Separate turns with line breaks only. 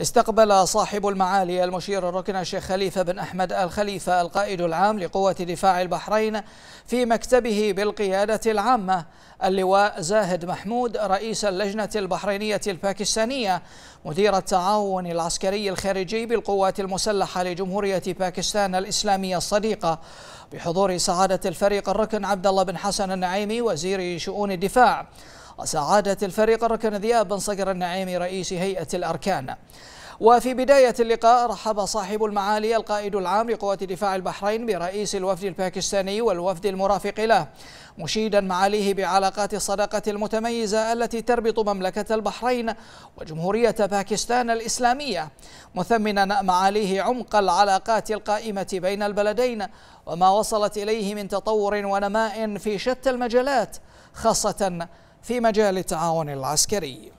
استقبل صاحب المعالي المشير الركن الشيخ خليفة بن أحمد الخليفة القائد العام لقوة دفاع البحرين في مكتبه بالقيادة العامة اللواء زاهد محمود رئيس اللجنة البحرينية الباكستانية مدير التعاون العسكري الخارجي بالقوات المسلحة لجمهورية باكستان الإسلامية الصديقة بحضور سعادة الفريق الركن عبد الله بن حسن النعيمي وزير شؤون الدفاع وسعادة الفريق الركن ذياب بن صقر النعيمي رئيس هيئة الأركان وفي بداية اللقاء رحب صاحب المعالي القائد العام لقوات دفاع البحرين برئيس الوفد الباكستاني والوفد المرافق له مشيدا معاليه بعلاقات الصداقة المتميزة التي تربط مملكة البحرين وجمهورية باكستان الإسلامية مثمنا معاليه عمق العلاقات القائمة بين البلدين وما وصلت إليه من تطور ونماء في شتى المجالات خاصة في مجال التعاون العسكري